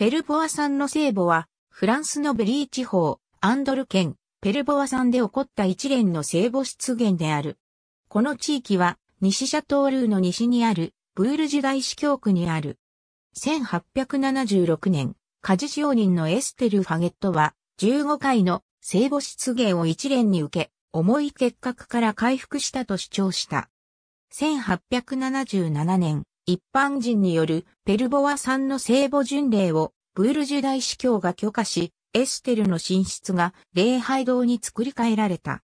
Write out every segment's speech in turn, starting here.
ペルボア産の聖母は、フランスのベリー地方、アンドル県、ペルボア山で起こった一連の聖母出現である。この地域は、西シャトールーの西にある、ブール時代司教区にある。1876年、カジ商人のエステル・ファゲットは、15回の聖母出現を一連に受け、重い結核から回復したと主張した。1877年、一般人によるペルボア産の聖母巡礼をブールジュ大司教が許可し、エステルの寝室が礼拝堂に作り変えられた。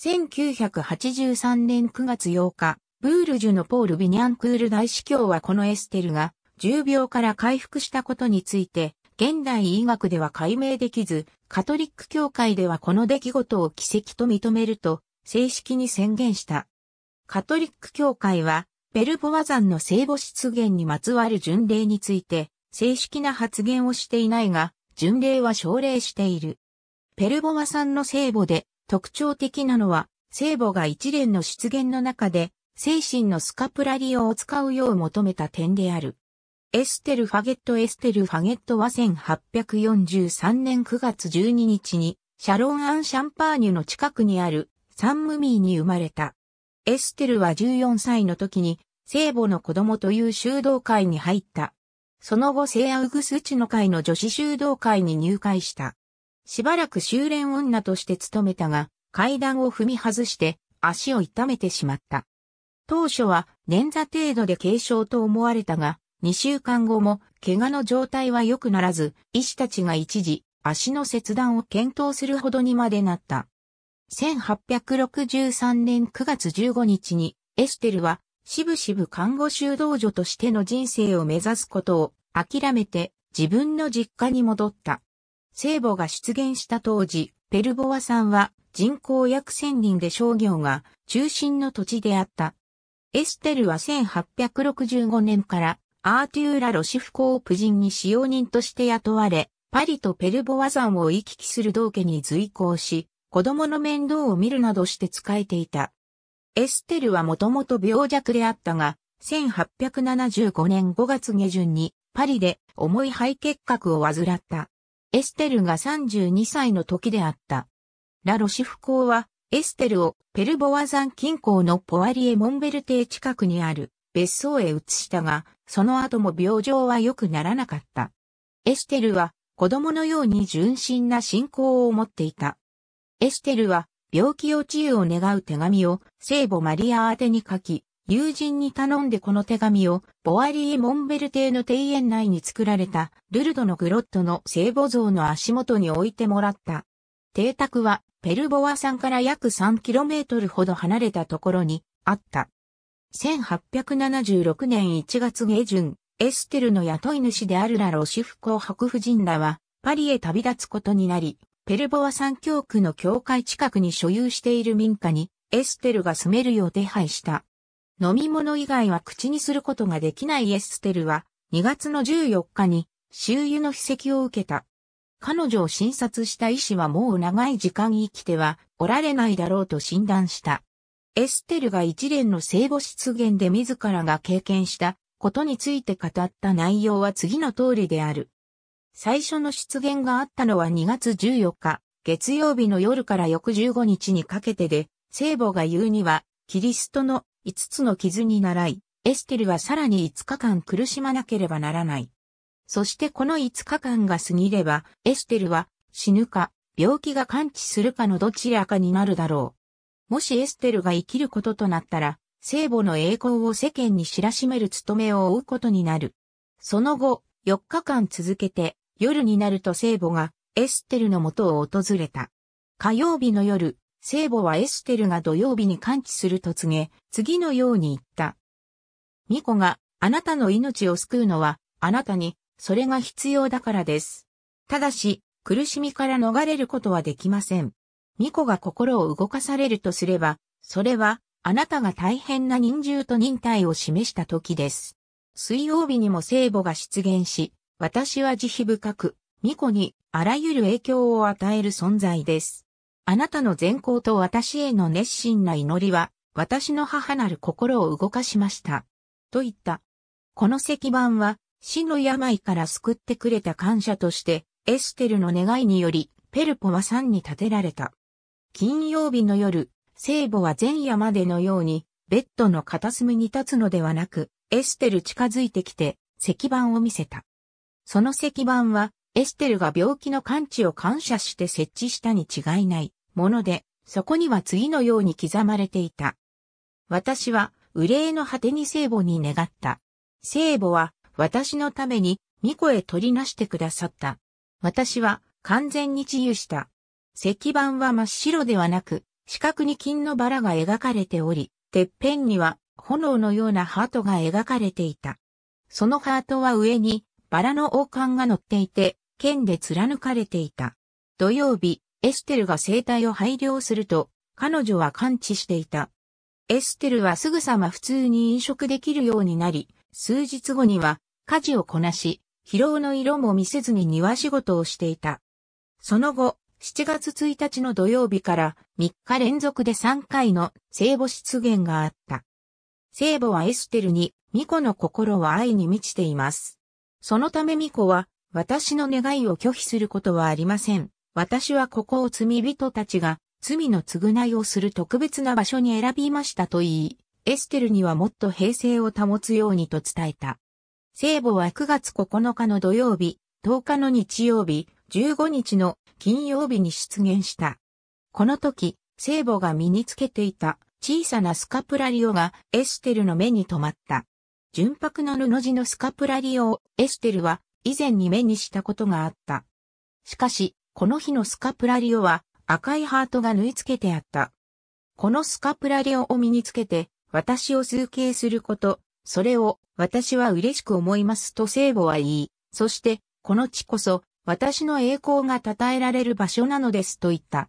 1983年9月8日、ブールジュのポール・ビニャンクール大司教はこのエステルが重病から回復したことについて、現代医学では解明できず、カトリック教会ではこの出来事を奇跡と認めると、正式に宣言した。カトリック教会は、ベルボワ山の聖母出現にまつわる巡礼について、正式な発言をしていないが、巡礼は奨励している。ペルボワさんの聖母で特徴的なのは、聖母が一連の出現の中で、精神のスカプラリオを使うよう求めた点である。エステル・ファゲット・エステル・ファゲットは1843年9月12日に、シャロン・アン・シャンパーニュの近くにあるサンムミーに生まれた。エステルは14歳の時に聖母の子供という修道会に入った。その後聖アウグスチの会の女子修道会に入会した。しばらく修練女として勤めたが、階段を踏み外して足を痛めてしまった。当初は捻挫程度で軽傷と思われたが、2週間後も怪我の状態は良くならず、医師たちが一時足の切断を検討するほどにまでなった。1863年9月15日にエステルはしぶしぶ看護修道女としての人生を目指すことを諦めて自分の実家に戻った。聖母が出現した当時、ペルボワさんは人口約1000人で商業が中心の土地であった。エステルは1865年からアーテューラ・ロシフコープ人に使用人として雇われ、パリとペルボワ山を行き来する道家に随行し、子供の面倒を見るなどして仕えていた。エステルはもともと病弱であったが、1875年5月下旬にパリで重い肺結核を患った。エステルが32歳の時であった。ラロシフ公はエステルをペルボワ山近郊のポワリエ・モンベル邸近くにある別荘へ移したが、その後も病状は良くならなかった。エステルは子供のように純真な信仰を持っていた。エステルは病気を治癒を願う手紙を聖母マリア宛に書き、友人に頼んでこの手紙をボアリー・モンベル邸の庭園内に作られたルルドのグロットの聖母像の足元に置いてもらった。邸宅はペルボワ山から約 3km ほど離れたところにあった。1876年1月下旬、エステルの雇い主であるラロシフコ博夫人らはパリへ旅立つことになり、ペルボワ三教区の教会近くに所有している民家にエステルが住めるよう手配した。飲み物以外は口にすることができないエステルは2月の14日に周遊の筆跡を受けた。彼女を診察した医師はもう長い時間生きてはおられないだろうと診断した。エステルが一連の聖母出現で自らが経験したことについて語った内容は次の通りである。最初の出現があったのは2月14日、月曜日の夜から翌15日にかけてで、聖母が言うには、キリストの5つの傷に習い、エステルはさらに5日間苦しまなければならない。そしてこの5日間が過ぎれば、エステルは死ぬか、病気が完治するかのどちらかになるだろう。もしエステルが生きることとなったら、聖母の栄光を世間に知らしめる務めを負うことになる。その後、4日間続けて、夜になると聖母がエステルの元を訪れた。火曜日の夜、聖母はエステルが土曜日に完治すると告げ、次のように言った。巫女があなたの命を救うのは、あなたにそれが必要だからです。ただし、苦しみから逃れることはできません。巫女が心を動かされるとすれば、それは、あなたが大変な忍従と忍耐を示した時です。水曜日にも聖母が出現し、私は慈悲深く、巫女にあらゆる影響を与える存在です。あなたの善行と私への熱心な祈りは、私の母なる心を動かしました。と言った。この石板は、死の病から救ってくれた感謝として、エステルの願いにより、ペルポは山に建てられた。金曜日の夜、聖母は前夜までのように、ベッドの片隅に立つのではなく、エステル近づいてきて、石板を見せた。その石板は、エステルが病気の感知を感謝して設置したに違いないもので、そこには次のように刻まれていた。私は、憂いの果てに聖母に願った。聖母は、私のために、巫女へ取りなしてくださった。私は、完全に治癒した。石板は真っ白ではなく、四角に金のバラが描かれており、てっぺんには炎のようなハートが描かれていた。そのハートは上にバラの王冠が乗っていて、剣で貫かれていた。土曜日、エステルが生体を配慮すると、彼女は感知していた。エステルはすぐさま普通に飲食できるようになり、数日後には家事をこなし、疲労の色も見せずに庭仕事をしていた。その後、7月1日の土曜日から3日連続で3回の聖母出現があった。聖母はエステルに、巫女の心は愛に満ちています。そのため巫女は、私の願いを拒否することはありません。私はここを罪人たちが罪の償いをする特別な場所に選びましたと言い、エステルにはもっと平静を保つようにと伝えた。聖母は9月9日の土曜日、10日の日曜日、15日の金曜日に出現した。この時、聖母が身につけていた小さなスカプラリオがエステルの目に留まった。純白の布地のスカプラリオをエステルは以前に目にしたことがあった。しかし、この日のスカプラリオは赤いハートが縫い付けてあった。このスカプラリオを身につけて、私を崇敬すること、それを私は嬉しく思いますと聖母は言い、そしてこの地こそ私の栄光が称えられる場所なのですと言った。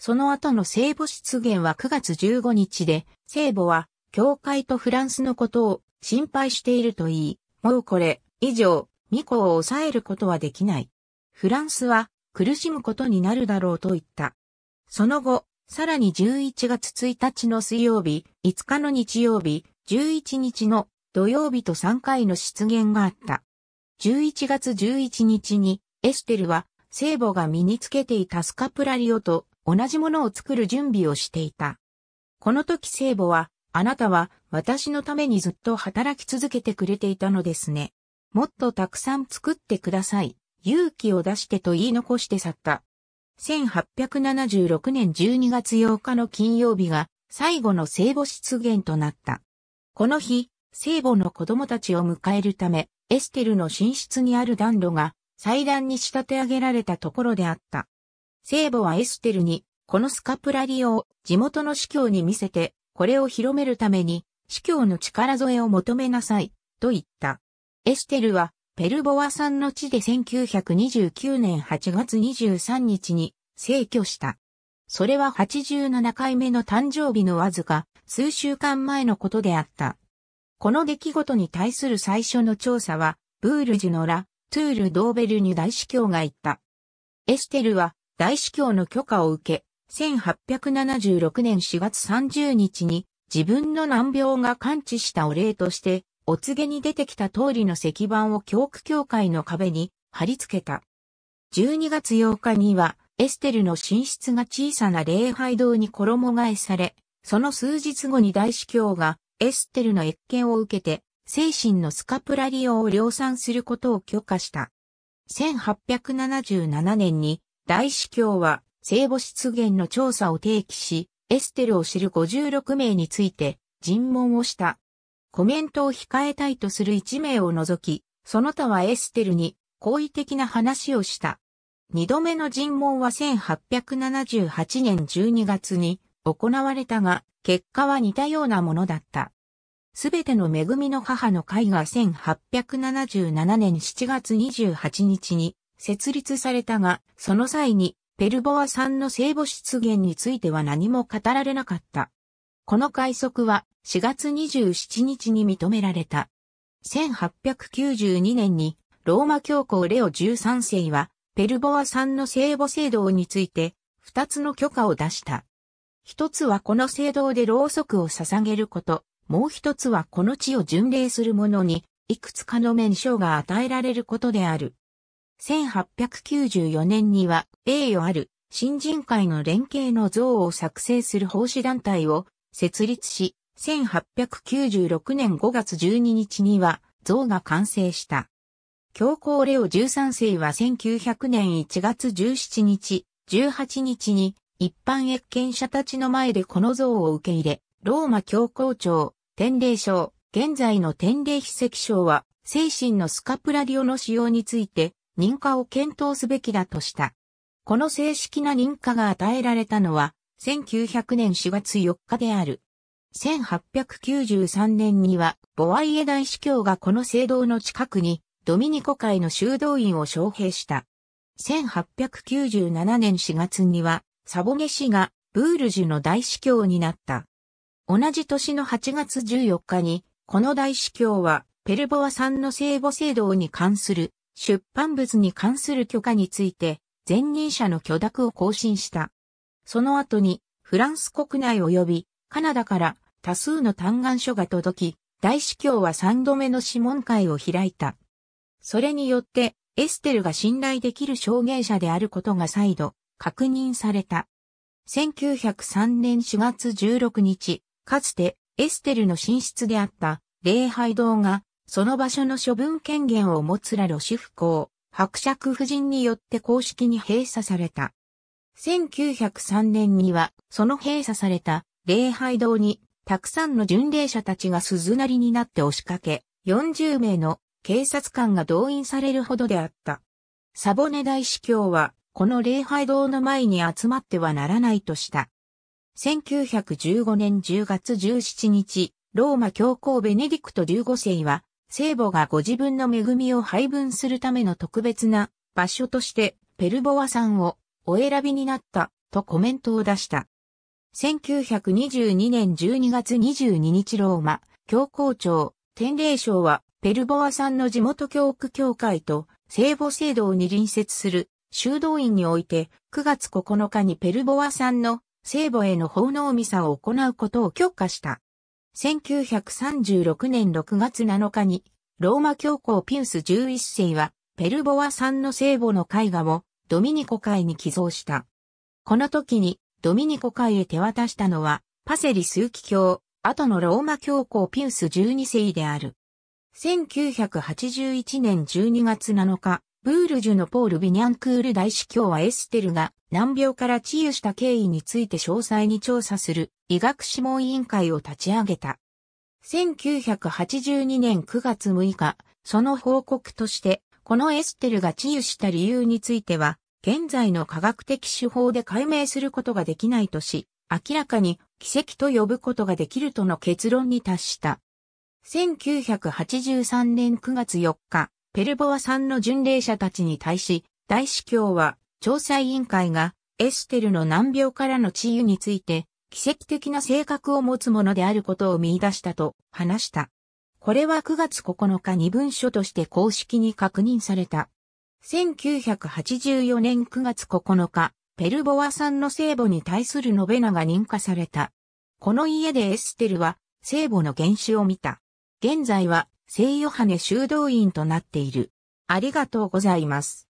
その後の聖母出現は9月15日で、聖母は教会とフランスのことを心配していると言い、もうこれ以上、巫コを抑えることはできない。フランスは苦しむことになるだろうと言った。その後、さらに11月1日の水曜日、5日の日曜日、11日の土曜日と3回の出現があった。11月11日にエステルは聖母が身につけていたスカプラリオと同じものを作る準備をしていた。この時聖母はあなたは私のためにずっと働き続けてくれていたのですね。もっとたくさん作ってください。勇気を出してと言い残して去った。1876年12月8日の金曜日が最後の聖母出現となった。この日、聖母の子供たちを迎えるため、エステルの寝室にある暖炉が祭壇に仕立て上げられたところであった。聖母はエステルに、このスカプラリオを地元の司教に見せて、これを広めるために、司教の力添えを求めなさい、と言った。エステルは、ペルボワさんの地で1929年8月23日に、逝去した。それは87回目の誕生日のわずか、数週間前のことであった。この出来事に対する最初の調査は、ブールジュのラ、トゥール・ドーベルニュ大司教が言った。エステルは、大司教の許可を受け、1876年4月30日に自分の難病が完治したお礼として、お告げに出てきた通りの石板を教区教会の壁に貼り付けた。12月8日には、エステルの寝室が小さな礼拝堂に衣替えされ、その数日後に大司教がエステルの越見を受けて、精神のスカプラリオを量産することを許可した。1877年に大司教は聖母出現の調査を提起し、エステルを知る56名について尋問をした。コメントを控えたいとする1名を除き、その他はエステルに好意的な話をした。二度目の尋問は1878年12月に行われたが、結果は似たようなものだった。すべての恵みの母の会が1877年7月28日に設立されたが、その際にペルボアさんの聖母出現については何も語られなかった。この快速は4月27日に認められた。1892年にローマ教皇レオ13世はペルボアさんの聖母聖堂について2つの許可を出した。一つはこの聖堂でろうそくを捧げること、もう一つはこの地を巡礼する者にいくつかの免証が与えられることである。1894年には栄誉ある新人会の連携の像を作成する奉仕団体を設立し、1896年5月12日には像が完成した。教皇レオ13世は1900年1月17日、18日に一般越見者たちの前でこの像を受け入れ、ローマ教皇庁、天霊省、現在の天霊秘石省は、精神のスカプラリオの使用について、認可を検討すべきだとした。この正式な認可が与えられたのは、1900年4月4日である。1893年には、ボワイエ大司教がこの聖堂の近くに、ドミニコ会の修道院を招聘した。1897年4月には、サボゲ氏がブールジュの大司教になった。同じ年の8月14日に、この大司教は、ペルボワさんの聖母聖堂に関する出版物に関する許可について、前任者の許諾を更新した。その後に、フランス国内及びカナダから多数の嘆願書が届き、大司教は三度目の諮問会を開いた。それによって、エステルが信頼できる証言者であることが再度確認された。1903年4月16日、かつてエステルの寝室であった礼拝堂がその場所の処分権限を持つらロシフ公、伯爵夫人によって公式に閉鎖された。1903年には、その閉鎖された礼拝堂に、たくさんの巡礼者たちが鈴なりになって押しかけ、40名の警察官が動員されるほどであった。サボネ大司教は、この礼拝堂の前に集まってはならないとした。1915年10月17日、ローマ教皇ベネディクト15世は、聖母がご自分の恵みを配分するための特別な場所としてペルボワんをお選びになったとコメントを出した。1922年12月22日ローマ教皇庁天霊省はペルボワんの地元教区協会と聖母聖堂に隣接する修道院において9月9日にペルボワんの聖母への奉納ミサを行うことを許可した。1936年6月7日に、ローマ教皇ピウス11世は、ペルボアんの聖母の絵画をドミニコ会に寄贈した。この時にドミニコ会へ手渡したのは、パセリ枢機卿、後のローマ教皇ピウス12世である。1981年12月7日、ブールジュのポール・ビニャンクール大司教はエステルが難病から治癒した経緯について詳細に調査する医学諮問委員会を立ち上げた。1982年9月6日、その報告として、このエステルが治癒した理由については、現在の科学的手法で解明することができないとし、明らかに奇跡と呼ぶことができるとの結論に達した。1983年9月4日、ペルボアさんの巡礼者たちに対し、大司教は調査委員会がエステルの難病からの治癒について奇跡的な性格を持つものであることを見出したと話した。これは9月9日に文書として公式に確認された。1984年9月9日、ペルボワさんの聖母に対するノベナが認可された。この家でエステルは聖母の原種を見た。現在は聖ヨハネ修道院となっている。ありがとうございます。